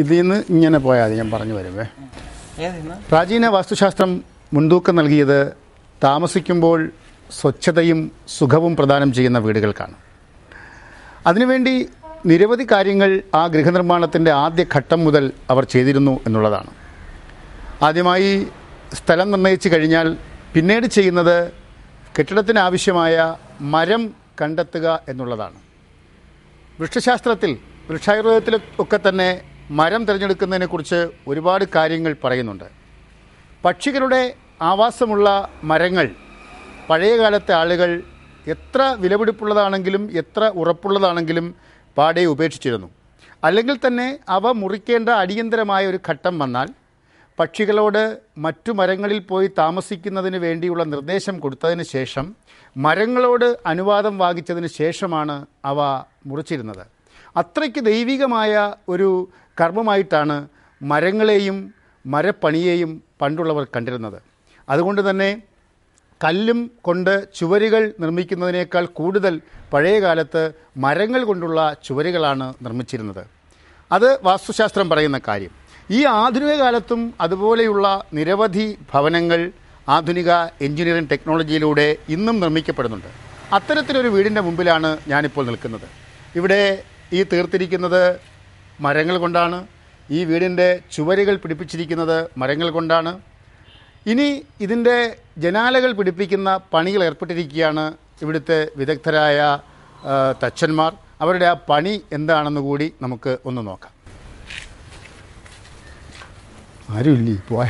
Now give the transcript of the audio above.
ഇതിൽ നിന്ന് ഇങ്ങനെ പോയാൽ ഞാൻ പറഞ്ഞു വരുമേ പ്രാചീന വാസ്തുശാസ്ത്രം മുൻതൂക്കം നൽകിയത് താമസിക്കുമ്പോൾ സ്വച്ഛതയും സുഖവും പ്രദാനം ചെയ്യുന്ന വീടുകൾക്കാണ് അതിനുവേണ്ടി നിരവധി കാര്യങ്ങൾ ആ ഗൃഹനിർമ്മാണത്തിൻ്റെ ആദ്യ ഘട്ടം മുതൽ അവർ ചെയ്തിരുന്നു എന്നുള്ളതാണ് ആദ്യമായി സ്ഥലം നിർണയിച്ചു കഴിഞ്ഞാൽ പിന്നീട് ചെയ്യുന്നത് കെട്ടിടത്തിനാവശ്യമായ മരം കണ്ടെത്തുക എന്നുള്ളതാണ് വൃക്ഷശാസ്ത്രത്തിൽ ഒക്കെ തന്നെ മരം തിരഞ്ഞെടുക്കുന്നതിനെക്കുറിച്ച് ഒരുപാട് കാര്യങ്ങൾ പറയുന്നുണ്ട് പക്ഷികളുടെ ആവാസമുള്ള മരങ്ങൾ പഴയകാലത്തെ ആളുകൾ എത്ര വിലപിടിപ്പുള്ളതാണെങ്കിലും എത്ര ഉറപ്പുള്ളതാണെങ്കിലും പാടെ ഉപേക്ഷിച്ചിരുന്നു അല്ലെങ്കിൽ തന്നെ അവ മുറിക്കേണ്ട അടിയന്തരമായ ഒരു ഘട്ടം വന്നാൽ പക്ഷികളോട് മറ്റു മരങ്ങളിൽ പോയി താമസിക്കുന്നതിന് വേണ്ടിയുള്ള നിർദ്ദേശം കൊടുത്തതിന് ശേഷം മരങ്ങളോട് അനുവാദം വാങ്ങിച്ചതിന് ശേഷമാണ് അവ മുറിച്ചിരുന്നത് അത്രയ്ക്ക് ദൈവികമായ ഒരു കർമ്മമായിട്ടാണ് മരങ്ങളെയും മരപ്പണിയെയും പണ്ടുള്ളവർ കണ്ടിരുന്നത് അതുകൊണ്ട് തന്നെ കല്ലും കൊണ്ട് ചുവരുകൾ നിർമ്മിക്കുന്നതിനേക്കാൾ കൂടുതൽ പഴയകാലത്ത് മരങ്ങൾ കൊണ്ടുള്ള ചുവരുകളാണ് നിർമ്മിച്ചിരുന്നത് അത് വാസ്തുശാസ്ത്രം പറയുന്ന കാര്യം ഈ ആധുനിക കാലത്തും അതുപോലെയുള്ള നിരവധി ഭവനങ്ങൾ ആധുനിക എഞ്ചിനീയറിംഗ് ടെക്നോളജിയിലൂടെ ഇന്നും നിർമ്മിക്കപ്പെടുന്നുണ്ട് അത്തരത്തിലൊരു വീടിൻ്റെ മുമ്പിലാണ് ഞാനിപ്പോൾ നിൽക്കുന്നത് ഇവിടെ ഈ തീർത്തിരിക്കുന്നത് മരങ്ങൾ കൊണ്ടാണ് ഈ വീടിൻ്റെ ചുവരുകൾ പിടിപ്പിച്ചിരിക്കുന്നത് മരങ്ങൾ കൊണ്ടാണ് ഇനി ഇതിൻ്റെ ജനാലകൾ പിടിപ്പിക്കുന്ന പണികൾ ഏർപ്പെട്ടിരിക്കുകയാണ് ഇവിടുത്തെ വിദഗ്ധരായ തച്ചന്മാർ അവരുടെ ആ പണി എന്താണെന്ന് കൂടി നമുക്ക് ഒന്ന് നോക്കാം ആരുമില്ലേ പോയ